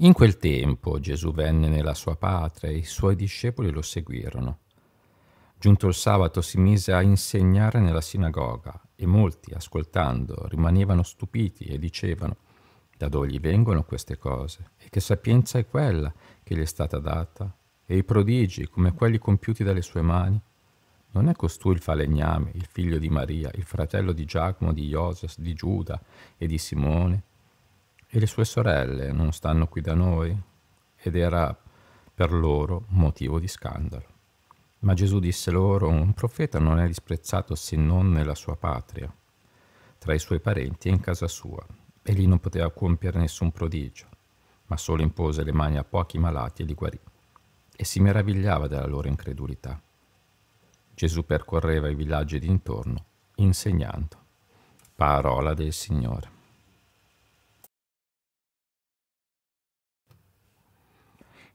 In quel tempo Gesù venne nella sua patria e i suoi discepoli lo seguirono. Giunto il sabato si mise a insegnare nella sinagoga e molti, ascoltando, rimanevano stupiti e dicevano da dove gli vengono queste cose e che sapienza è quella che gli è stata data e i prodigi come quelli compiuti dalle sue mani. Non è costui il falegname, il figlio di Maria, il fratello di Giacomo, di Iosias, di Giuda e di Simone? E le sue sorelle non stanno qui da noi? Ed era per loro motivo di scandalo. Ma Gesù disse loro, un profeta non è disprezzato se non nella sua patria, tra i suoi parenti e in casa sua, e lì non poteva compiere nessun prodigio, ma solo impose le mani a pochi malati e li guarì, e si meravigliava della loro incredulità. Gesù percorreva i villaggi d'intorno, insegnando. Parola del Signore.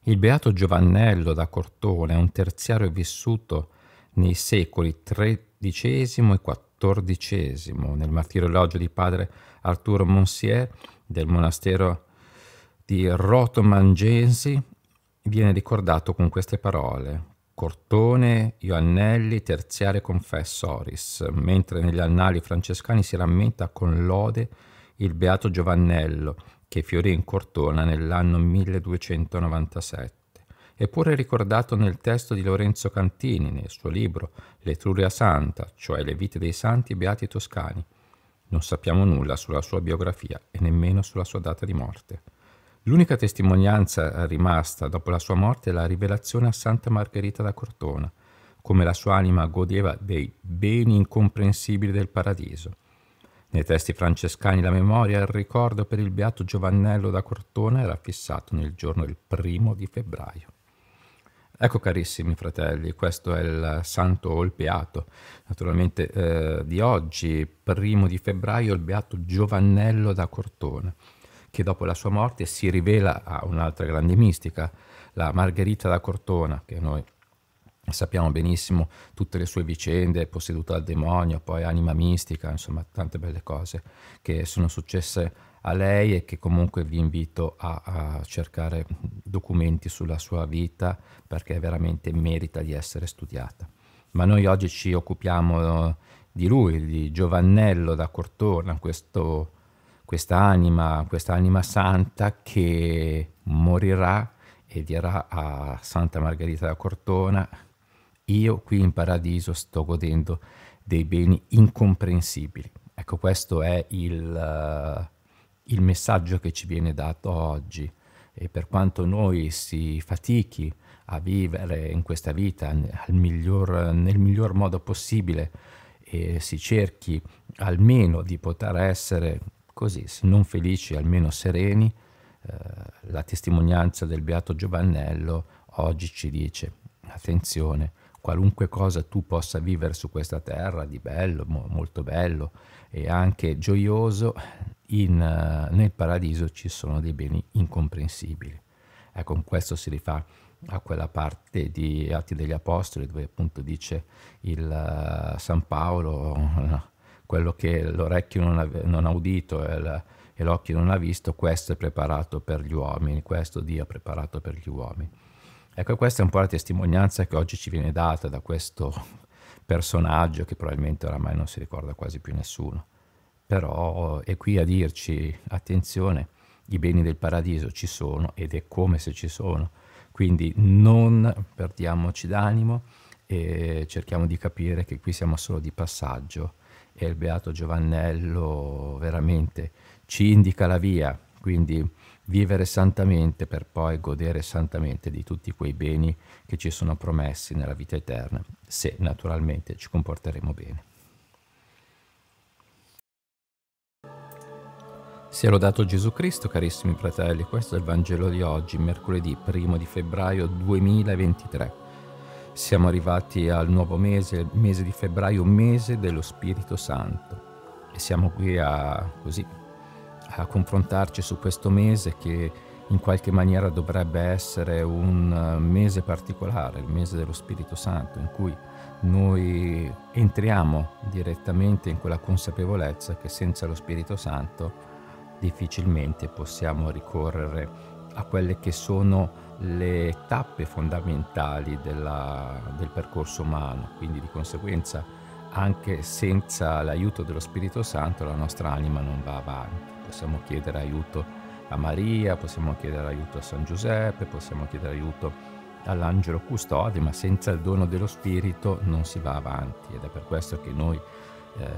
Il beato Giovannello da Cortone è un terziario vissuto nei secoli XIII e XIV nel martirologio di padre Arturo Monsier del monastero di Rotomangesi viene ricordato con queste parole Cortone, Ioannelli, terziare confessoris, mentre negli annali francescani si rammenta con lode il beato Giovannello, che fiorì in Cortona nell'anno 1297. Eppure ricordato nel testo di Lorenzo Cantini nel suo libro L'Etruria Santa, cioè le vite dei santi beati toscani. Non sappiamo nulla sulla sua biografia e nemmeno sulla sua data di morte. L'unica testimonianza rimasta dopo la sua morte è la rivelazione a Santa Margherita da Cortona, come la sua anima godeva dei beni incomprensibili del paradiso. Nei testi francescani la memoria e il ricordo per il beato Giovannello da Cortona era fissato nel giorno del primo di febbraio. Ecco carissimi fratelli, questo è il santo o il beato, naturalmente eh, di oggi, primo di febbraio, il beato Giovannello da Cortona, che dopo la sua morte si rivela a un'altra grande mistica, la Margherita da Cortona, che noi sappiamo benissimo tutte le sue vicende, posseduta dal demonio, poi anima mistica, insomma tante belle cose che sono successe a lei e che comunque vi invito a, a cercare documenti sulla sua vita perché veramente merita di essere studiata. Ma noi oggi ci occupiamo eh, di lui, di Giovannello da Cortona, questo, questa, anima, questa anima santa che morirà e dirà a Santa Margherita da Cortona io qui in paradiso sto godendo dei beni incomprensibili. Ecco, questo è il, uh, il messaggio che ci viene dato oggi e per quanto noi si fatichi a vivere in questa vita miglior, nel miglior modo possibile e si cerchi almeno di poter essere così, se non felici, almeno sereni, eh, la testimonianza del Beato Giovannello oggi ci dice, attenzione, qualunque cosa tu possa vivere su questa terra di bello, mo, molto bello e anche gioioso, in, uh, nel paradiso ci sono dei beni incomprensibili. Ecco, questo si rifà a quella parte di Atti degli Apostoli dove appunto dice il, uh, San Paolo uh, quello che l'orecchio non ha, non ha udito e, la, e l'occhio non ha visto, questo è preparato per gli uomini, questo Dio ha preparato per gli uomini. Ecco, questa è un po' la testimonianza che oggi ci viene data da questo personaggio che probabilmente oramai non si ricorda quasi più nessuno. Però è qui a dirci, attenzione, i beni del paradiso ci sono ed è come se ci sono. Quindi non perdiamoci d'animo e cerchiamo di capire che qui siamo solo di passaggio e il Beato Giovannello veramente ci indica la via. Quindi vivere santamente per poi godere santamente di tutti quei beni che ci sono promessi nella vita eterna, se naturalmente ci comporteremo bene. Sia lodato Gesù Cristo, carissimi fratelli, questo è il Vangelo di oggi, mercoledì 1 di febbraio 2023. Siamo arrivati al nuovo mese, mese di febbraio, mese dello Spirito Santo. E siamo qui a così a confrontarci su questo mese che in qualche maniera dovrebbe essere un eh, mese particolare, il mese dello Spirito Santo, in cui noi entriamo direttamente in quella consapevolezza che senza lo Spirito Santo difficilmente possiamo ricorrere a quelle che sono le tappe fondamentali della, del percorso umano, quindi di conseguenza anche senza l'aiuto dello Spirito Santo la nostra anima non va avanti possiamo chiedere aiuto a Maria, possiamo chiedere aiuto a San Giuseppe, possiamo chiedere aiuto all'angelo custode, ma senza il dono dello Spirito non si va avanti ed è per questo che noi, eh,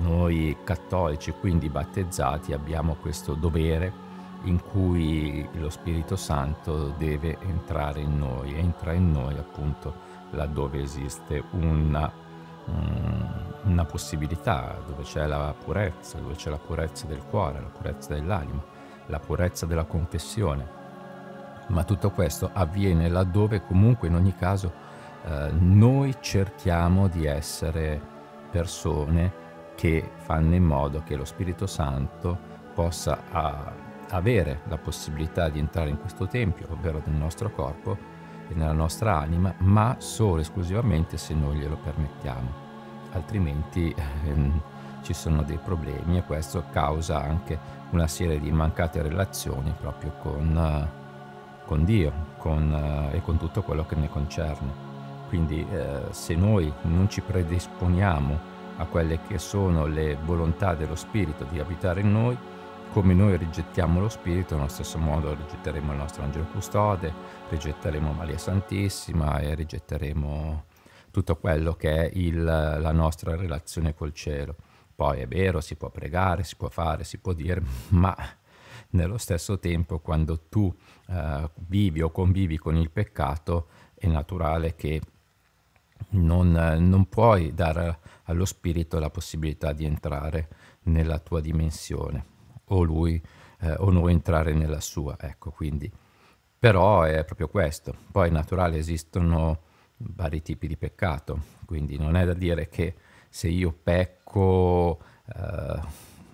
noi cattolici, quindi battezzati, abbiamo questo dovere in cui lo Spirito Santo deve entrare in noi, entra in noi appunto laddove esiste una Mm, una possibilità, dove c'è la purezza, dove c'è la purezza del cuore, la purezza dell'anima, la purezza della confessione. Ma tutto questo avviene laddove comunque in ogni caso eh, noi cerchiamo di essere persone che fanno in modo che lo Spirito Santo possa a, ah, avere la possibilità di entrare in questo tempio, ovvero nel nostro corpo, e nella nostra anima, ma solo e esclusivamente se noi glielo permettiamo, altrimenti ehm, ci sono dei problemi e questo causa anche una serie di mancate relazioni proprio con, con Dio con, eh, e con tutto quello che ne concerne. Quindi eh, se noi non ci predisponiamo a quelle che sono le volontà dello Spirito di abitare in noi, come noi rigettiamo lo Spirito, allo stesso modo rigetteremo il nostro Angelo Custode, rigetteremo Maria Santissima e rigetteremo tutto quello che è il, la nostra relazione col cielo. Poi è vero, si può pregare, si può fare, si può dire, ma nello stesso tempo quando tu eh, vivi o convivi con il peccato è naturale che non, non, puoi dare allo spirito la possibilità di entrare nella tua dimensione o lui eh, o noi entrare nella sua. Ecco, quindi. Però è proprio questo. Poi è naturale, esistono vari tipi di peccato, quindi non è da dire che se io pecco eh,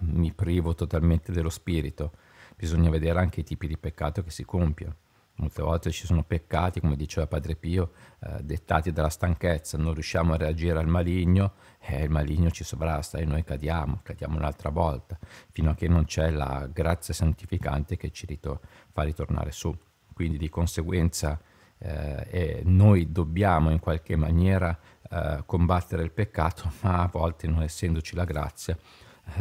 mi privo totalmente dello spirito, bisogna vedere anche i tipi di peccato che si compiono. Molte volte ci sono peccati, come diceva Padre Pio, eh, dettati dalla stanchezza, non riusciamo a reagire al maligno e eh, il maligno ci sovrasta e noi cadiamo, cadiamo un'altra volta, fino a che non c'è la grazia santificante che ci ritor- fa ritornare su. Quindi di conseguenza eh, eh noi dobbiamo in qualche maniera eh, combattere il peccato, ma a volte non essendoci la grazia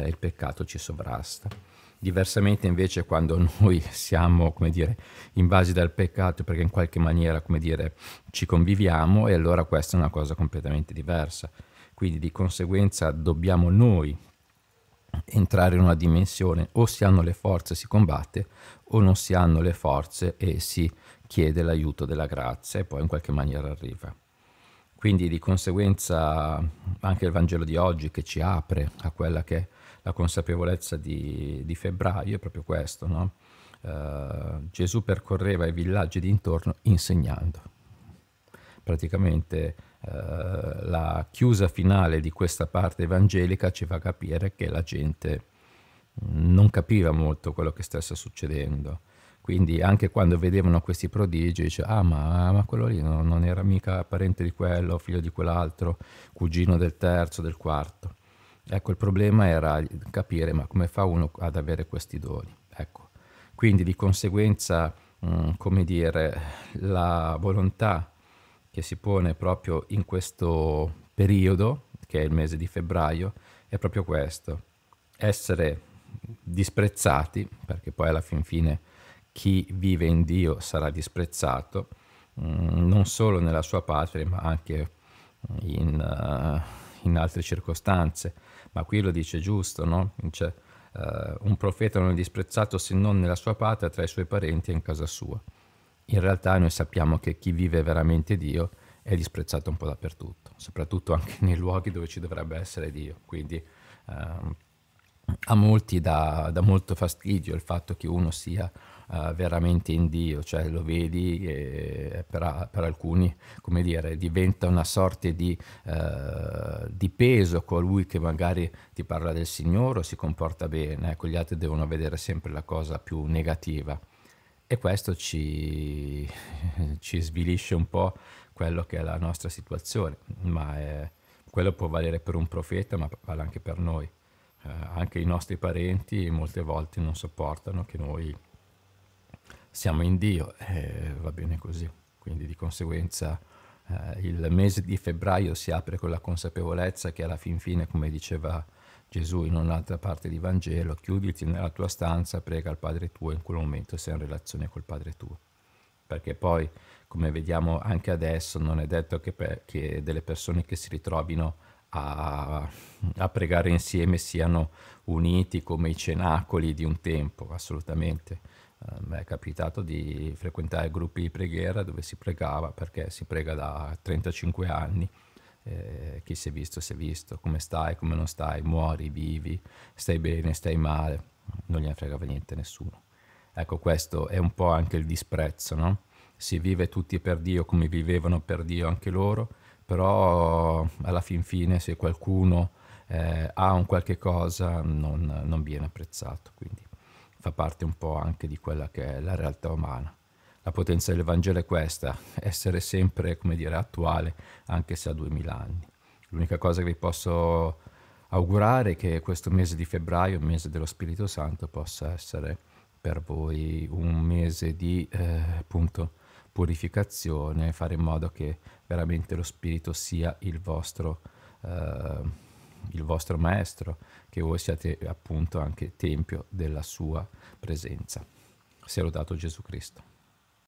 il peccato ci sovrasta. Diversamente invece quando noi siamo, come dire, invasi dal peccato perché in qualche maniera, come dire, ci conviviamo e allora questa è una cosa completamente diversa. Quindi di conseguenza dobbiamo noi entrare in una dimensione o si hanno le forze e si combatte o non si hanno le forze e si chiede l'aiuto della grazia e poi in qualche maniera arriva. Quindi di conseguenza anche il Vangelo di oggi che ci apre a quella che è la consapevolezza di, di febbraio è proprio questo, no? Uh, Gesù percorreva i villaggi d'intorno insegnando. Praticamente uh, la chiusa finale di questa parte evangelica ci fa capire che la gente non capiva molto quello che stesse succedendo. Quindi anche quando vedevano questi prodigi, dice, ah ma, ma quello lì non, non era mica parente di quello, figlio di quell'altro, cugino del terzo, del quarto. Ecco, il problema era capire ma come fa uno ad avere questi doni. Ecco. Quindi di conseguenza, mh, mm, come dire, la volontà che si pone proprio in questo periodo, che è il mese di febbraio, è proprio questo, essere disprezzati, perché poi alla fin fine chi vive in Dio sarà disprezzato, mh, mm, non solo nella sua patria, ma anche in... Uh, in altre circostanze, ma qui lo dice giusto, no? Cioè, eh, un profeta non è disprezzato se non nella sua patria, tra i suoi parenti e in casa sua. In realtà noi sappiamo che chi vive veramente Dio è disprezzato un po' dappertutto, soprattutto anche nei luoghi dove ci dovrebbe essere Dio. Quindi eh, a molti dà, dà, molto fastidio il fatto che uno sia uh, veramente in Dio, cioè lo vedi e per, per alcuni, come dire, diventa una sorta di, uh, di, peso colui che magari ti parla del Signore o si comporta bene, ecco, gli altri devono vedere sempre la cosa più negativa. E questo ci, ci svilisce un po' quello che è la nostra situazione, ma è, eh, quello può valere per un profeta, ma vale anche per noi eh, anche i nostri parenti molte volte non sopportano che noi siamo in Dio e eh, va bene così. Quindi di conseguenza eh, il mese di febbraio si apre con la consapevolezza che alla fin fine, come diceva Gesù in un'altra parte di Vangelo, chiuditi nella tua stanza, prega al Padre tuo, in quel momento sei in relazione col Padre tuo. Perché poi, come vediamo anche adesso, non è detto che, per, che delle persone che si ritrovino a, a pregare insieme siano uniti come i cenacoli di un tempo, assolutamente. Eh, mi è capitato di frequentare gruppi di preghiera dove si pregava perché si prega da 35 anni. Eh, chi si è visto si è visto, come stai, come non stai, muori, vivi, stai bene, stai male, non gliene fregava niente a nessuno. Ecco, questo è un po' anche il disprezzo, no? Si vive tutti per Dio come vivevano per Dio anche loro, però alla fin fine se qualcuno eh, ha un qualche cosa non, non viene apprezzato, quindi fa parte un po' anche di quella che è la realtà umana la potenza del Vangelo è questa, essere sempre, come dire, attuale, anche se ha duemila anni. L'unica cosa che vi posso augurare è che questo mese di febbraio, mese dello Spirito Santo, possa essere per voi un mese di, eh, appunto, purificazione, fare in modo che veramente lo Spirito sia il vostro, eh, il vostro Maestro, che voi siate appunto anche tempio della sua presenza. Sia dato Gesù Cristo.